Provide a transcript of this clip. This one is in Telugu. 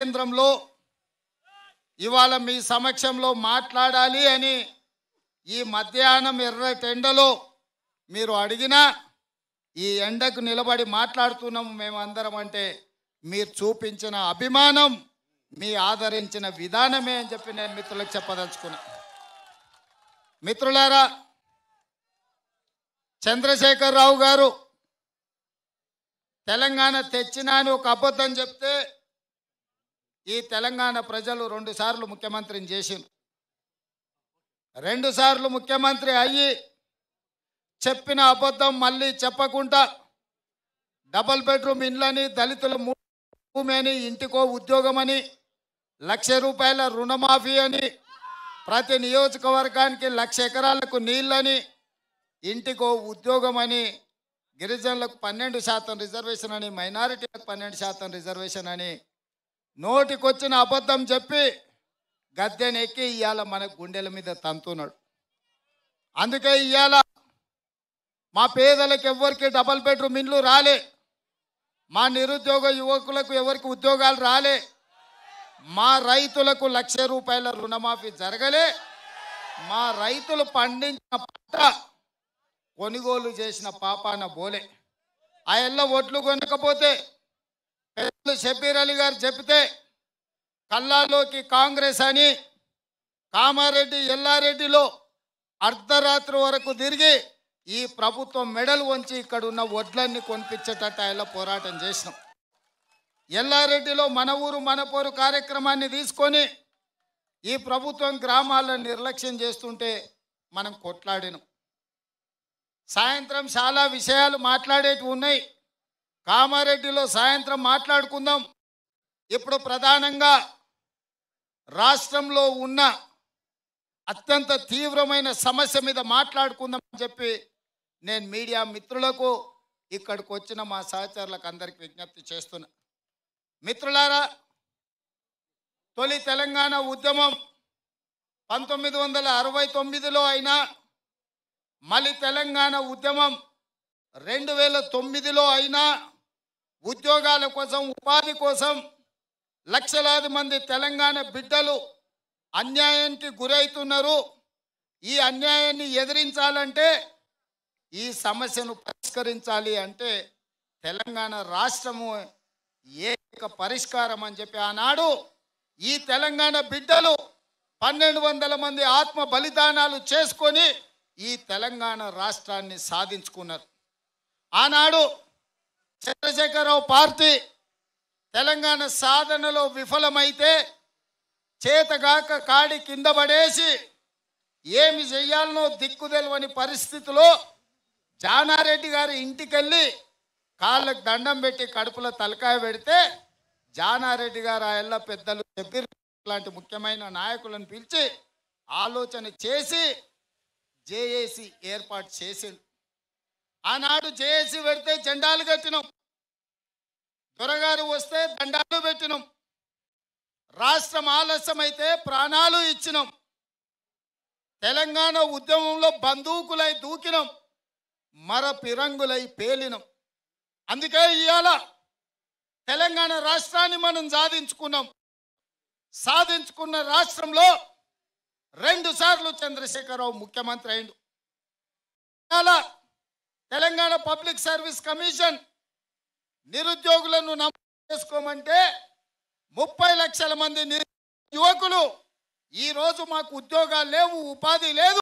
కేంద్రంలో ఇవాళ మీ సమక్షంలో మాట్లాడాలి అని ఈ మధ్యాహ్నం ఎర్రటెండలో మీరు అడిగినా ఈ ఎండకు నిలబడి మాట్లాడుతున్నాము మేమందరం అంటే మీరు చూపించిన అభిమానం మీ ఆదరించిన విధానమే అని చెప్పి నేను మిత్రులకు చెప్పదలుచుకున్నా మిత్రులారా చంద్రశేఖర్ రావు గారు తెలంగాణ తెచ్చినా అని ఒక అబద్ధం చెప్తే ఈ తెలంగాణ ప్రజలు రెండుసార్లు ముఖ్యమంత్రిని చేసిండ్రు రెండుసార్లు ముఖ్యమంత్రి అయ్యి చెప్పిన అబద్ధం మళ్ళీ చెప్పకుండా డబల్ బెడ్రూమ్ ఇండ్లని దళితుల భూమి అని ఇంటికో ఉద్యోగం అని లక్ష రూపాయల రుణమాఫీ అని ప్రతి నియోజకవర్గానికి లక్ష ఎకరాలకు నీళ్ళని ఇంటికో ఉద్యోగం అని గిరిజనులకు పన్నెండు శాతం రిజర్వేషన్ అని మైనారిటీలకు పన్నెండు శాతం రిజర్వేషన్ అని నోటికొచ్చిన అబద్ధం చెప్పి గద్దెనెక్కి ఇవాళ మన గుండెల మీద తంతున్నాడు అందుకే ఇవాళ మా పేదలకు ఎవరికి డబల్ బెడ్రూమ్ ఇండ్లు రాలే మా నిరుద్యోగ యువకులకు ఎవరికి ఉద్యోగాలు రాలే మా రైతులకు లక్ష రూపాయల రుణమాఫీ జరగలే మా రైతులు పండించిన పంట కొనుగోలు చేసిన పాపాన బోలే ఆ ఎల్ల ఒడ్లు కొనకపోతే పెద్దలు షబీర్ అలీ గారు చెప్తే కల్లాలోకి కాంగ్రెస్ అని కామారెడ్డి ఎల్లారెడ్డిలో అర్ధరాత్రి వరకు తిరిగి ఈ ప్రభుత్వం మెడలు వంచి ఇక్కడ ఉన్న వడ్లన్నీ కొనిపించేటట్టు ఆయన పోరాటం చేసినాం ఎల్లారెడ్డిలో మన ఊరు మన పోరు కార్యక్రమాన్ని తీసుకొని ఈ ప్రభుత్వం గ్రామాలను నిర్లక్ష్యం చేస్తుంటే మనం కొట్లాడినాం సాయంత్రం చాలా విషయాలు మాట్లాడేటివి ఉన్నాయి కామారెడ్డిలో సాయంత్రం మాట్లాడుకుందాం ఇప్పుడు ప్రధానంగా రాష్ట్రంలో ఉన్న అత్యంత తీవ్రమైన సమస్య మీద మాట్లాడుకుందాం అని చెప్పి నేను మీడియా మిత్రులకు ఇక్కడికి వచ్చిన మా సహచరులకు అందరికి విజ్ఞప్తి చేస్తున్నా మిత్రులారా తొలి తెలంగాణ ఉద్యమం పంతొమ్మిది వందల అరవై తొమ్మిదిలో అయినా మళ్ళీ తెలంగాణ ఉద్యమం రెండు వేల తొమ్మిదిలో అయినా ఉద్యోగాల కోసం ఉపాధి కోసం లక్షలాది మంది తెలంగాణ బిడ్డలు అన్యాయానికి గురవుతున్నారు ఈ అన్యాయాన్ని ఎదిరించాలంటే ఈ సమస్యను పరిష్కరించాలి అంటే తెలంగాణ రాష్ట్రము ఏక పరిష్కారం అని చెప్పి ఆనాడు ఈ తెలంగాణ బిడ్డలు పన్నెండు వందల మంది ఆత్మ బలిదానాలు చేసుకొని ఈ తెలంగాణ రాష్ట్రాన్ని సాధించుకున్నారు ఆనాడు చంద్రశేఖరరావు పార్టీ తెలంగాణ సాధనలో విఫలమైతే చేతగాక కాడి కింద పడేసి ఏమి చెయ్యాలనో దిక్కు తెలవని పరిస్థితిలో జానారెడ్డి గారి ఇంటికెళ్ళి కాళ్ళకు దండం పెట్టి కడుపులో తలకాయ పెడితే జానారెడ్డి గారు ఆ ఎల్ల పెద్దలు జబీర్ లాంటి ముఖ్యమైన నాయకులను పిలిచి ఆలోచన చేసి జేఏసీ ఏర్పాటు చేసింది ఆనాడు జేఏసీ పెడితే జెండాలు కట్టినాం దొరగారు వస్తే దండాలు పెట్టినాం రాష్ట్రం ఆలస్యమైతే ప్రాణాలు ఇచ్చినాం తెలంగాణ ఉద్యమంలో బంధూకులై దూకినాం మర పిరంగులై పేలినం అందుకే ఇవాళ తెలంగాణ రాష్ట్రాన్ని మనం సాధించుకున్నాం సాధించుకున్న రాష్ట్రంలో రెండు సార్లు చంద్రశేఖరరావు ముఖ్యమంత్రి అయిండు అలా తెలంగాణ పబ్లిక్ సర్వీస్ కమిషన్ నిరుద్యోగులను నమోదు చేసుకోమంటే ముప్పై లక్షల మంది యువకులు ఈరోజు మాకు ఉద్యోగాలు లేవు ఉపాధి లేదు